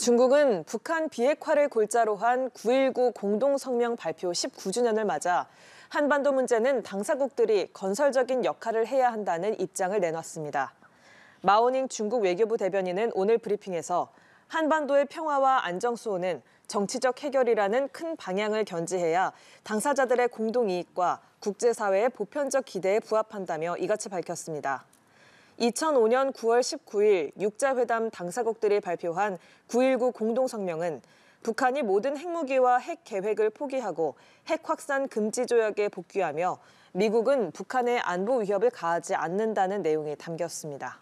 중국은 북한 비핵화를 골자로 한 9.19 공동성명 발표 19주년을 맞아 한반도 문제는 당사국들이 건설적인 역할을 해야 한다는 입장을 내놨습니다. 마오닝 중국 외교부 대변인은 오늘 브리핑에서 한반도의 평화와 안정수호는 정치적 해결이라는 큰 방향을 견지해야 당사자들의 공동이익과 국제사회의 보편적 기대에 부합한다며 이같이 밝혔습니다. 2005년 9월 19일 6자회담 당사국들이 발표한 9.19 공동성명은 북한이 모든 핵무기와 핵 계획을 포기하고 핵 확산 금지 조약에 복귀하며 미국은 북한의 안보 위협을 가하지 않는다는 내용이 담겼습니다.